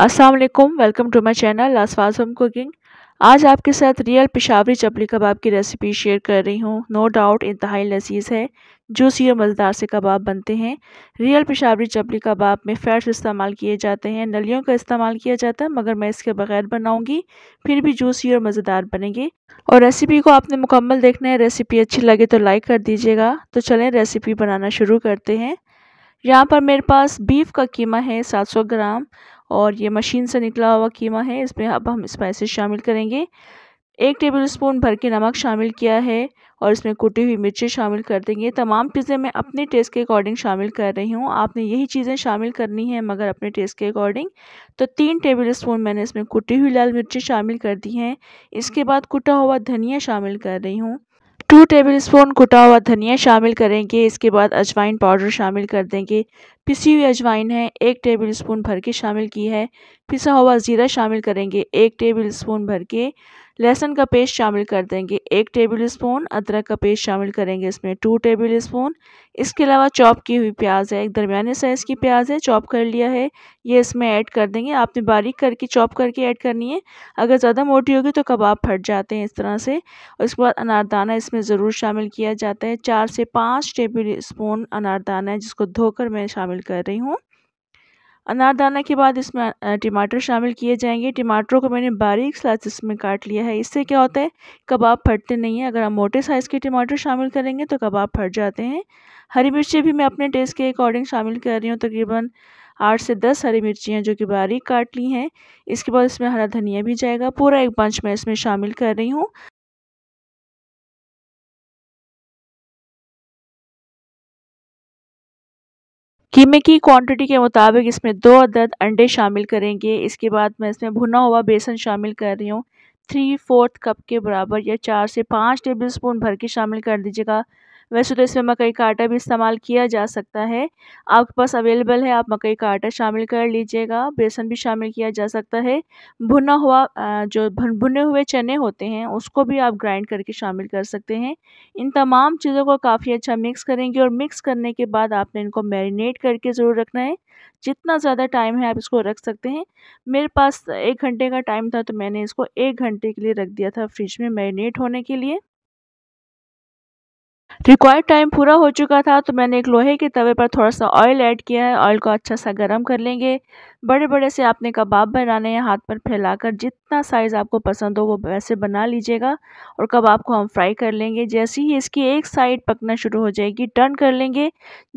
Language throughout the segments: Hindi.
Aslam welcome to my channel लासवाज होम कुकिंग आज आपके साथ रियल पिशावरी चपली कबाब की रेसिपी शेयर कर रही हूँ नो डाउट इंतहाई लजीज है जूसी और मज़ेदार से कबाब बनते हैं रियल पिशावरी चपली कबाब में फैट्स इस्तेमाल किए जाते हैं नलियों का इस्तेमाल किया जाता है मगर मैं इसके बगैर बनाऊंगी फिर भी जूसी और मज़ेदार बनेंगे और रेसिपी को आपने मुकम्मल देखना है रेसिपी अच्छी लगे तो लाइक कर दीजिएगा तो चलें रेसिपी बनाना शुरू करते हैं यहाँ पर मेरे पास बीफ का कीमा है 700 ग्राम और ये मशीन से निकला हुआ कीमा है इसमें अब हम स्पाइसेस शामिल करेंगे एक टेबल स्पून भर के नमक शामिल किया है और इसमें कुटी हुई मिर्ची शामिल कर देंगे तमाम चीज़ें मैं अपने टेस्ट के अकॉर्डिंग शामिल कर रही हूँ आपने यही चीज़ें शामिल करनी है मगर अपने टेस्ट के अकॉर्डिंग तो तीन टेबल स्पून मैंने इसमें कुटी हुई लाल मिर्ची शामिल कर दी हैं इसके बाद कुटा हुआ धनिया शामिल कर रही हूँ टू टेबल स्पून कुटा हुआ धनिया शामिल करेंगे इसके बाद अजवाइन पाउडर शामिल कर देंगे पिसी हुई अजवाइन है एक टेबल स्पून भर के शामिल की है पिसा हुआ ज़ीरा शामिल करेंगे एक टेबल स्पून भर के लहसुन का पेस्ट शामिल कर देंगे एक टेबल स्पून अदरक का पेस्ट शामिल करेंगे इसमें टू टेबल स्पून इसके अलावा चॉप की हुई प्याज है एक दरमियाने साइज़ की प्याज है चॉप कर लिया है ये इसमें ऐड कर देंगे आपने बारीक करके चॉप करके ऐड करनी है अगर ज़्यादा मोटी होगी तो कबाब फट जाते हैं इस तरह से और बाद अनारदाना इसमें ज़रूर शामिल किया जाता है चार से पाँच टेबल स्पून अनारदाना है जिसको धोकर मैं शामिल शामिल कर रही हूँ अनारदाना के बाद इसमें टमाटर शामिल किए जाएंगे टमाटरों को मैंने बारीक स्लाइसिस में काट लिया है इससे क्या होता है कबाब फटते नहीं हैं अगर हम मोटे साइज़ के टमाटर शामिल करेंगे तो कबाब फट जाते हैं हरी मिर्ची भी मैं अपने टेस्ट के अकॉर्डिंग शामिल कर रही हूँ तकरीबन आठ से दस हरी मिर्चियाँ जो कि बारीक काट ली हैं इसके बाद इसमें हरा धनिया भी जाएगा पूरा एक बंच मैं इसमें शामिल कर रही हूँ कीमे की क्वांटिटी के मुताबिक इसमें दो अदद अंडे शामिल करेंगे इसके बाद मैं इसमें भुना हुआ बेसन शामिल कर रही हूँ थ्री फोर्थ कप के बराबर या चार से पाँच टेबल स्पून भर के शामिल कर दीजिएगा वैसे तो इसमें मकई का आटा भी इस्तेमाल किया जा सकता है आपके पास अवेलेबल है आप मकई का आटा शामिल कर लीजिएगा बेसन भी शामिल किया जा सकता है भुना हुआ जो भुने हुए चने होते हैं उसको भी आप ग्राइंड करके शामिल कर सकते हैं इन तमाम चीज़ों को काफ़ी अच्छा मिक्स करेंगे और मिक्स करने के बाद आपने इनको मैरिनेट करके ज़रूर रखना है जितना ज़्यादा टाइम है आप इसको रख सकते हैं मेरे पास एक घंटे का टाइम था तो मैंने इसको एक घंटे के लिए रख दिया था फ्रिज में मैरिनेट होने के लिए रिक्वायर्ड टाइम पूरा हो चुका था तो मैंने एक लोहे के तवे पर थोड़ा सा ऑयल ऐड किया है ऑयल को अच्छा सा गर्म कर लेंगे बड़े बड़े से आपने कबाब बनाने हैं हाथ पर फैलाकर जितना साइज़ आपको पसंद हो वो वैसे बना लीजिएगा और कबाब को हम फ्राई कर लेंगे जैसे ही इसकी एक साइड पकना शुरू हो जाएगी टर्न कर लेंगे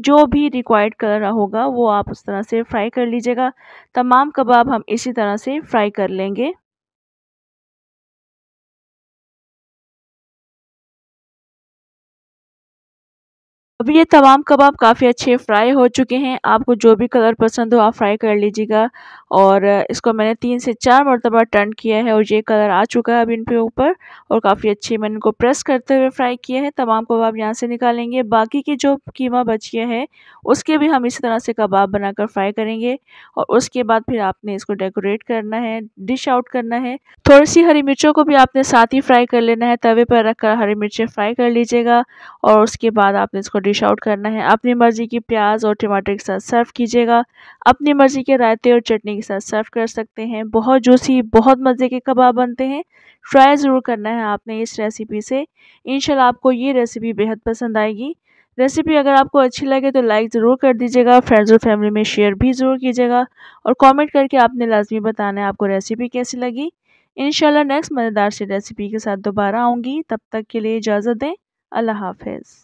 जो भी रिक्वायर्ड कलर होगा वो आप उस तरह से फ्राई कर लीजिएगा तमाम कबाब हम इसी तरह से फ्राई कर लेंगे अब ये तमाम कबाब काफ़ी अच्छे फ्राई हो चुके हैं आपको जो भी कलर पसंद हो आप फ्राई कर लीजिएगा और इसको मैंने तीन से चार मरतबा टर्न किया है और ये कलर आ चुका है अब इन पे ऊपर और काफ़ी अच्छे मैंने इनको प्रेस करते हुए फ्राई किया है तमाम कबाब यहाँ से निकालेंगे बाकी के जो कीमा बचिया है उसके भी हम इसी तरह से कबाब बनाकर फ्राई करेंगे और उसके बाद फिर आपने इसको डेकोरेट करना है डिश आउट करना है थोड़ी सी हरी मिर्चों को भी आपने साथ ही फ्राई कर लेना है तवे पर रखकर हरी मिर्चें फ्राई कर लीजिएगा और उसके बाद आपने इसको डिश आउट करना है अपनी मर्ज़ी की प्याज और टमाटर के साथ सर्व कीजिएगा अपनी मर्ज़ी के रायते और चटनी के साथ सर्व कर सकते हैं बहुत जूसी बहुत मज़े के कबाब बनते हैं ट्राई ज़रूर करना है आपने इस रेसिपी से इनशाला आपको ये रेसिपी बेहद पसंद आएगी रेसिपी अगर आपको अच्छी लगे तो लाइक ज़रूर कर दीजिएगा फ्रेंड्स और फैमिली में शेयर भी ज़रूर कीजिएगा और कमेंट करके आपने लाजमी बताना है आपको रेसिपी कैसी लगी इनशाला नेक्स्ट मज़ेदार सी रेसिपी के साथ दोबारा आऊँगी तब तक के लिए इजाज़त दें अल्लाह हाफिज़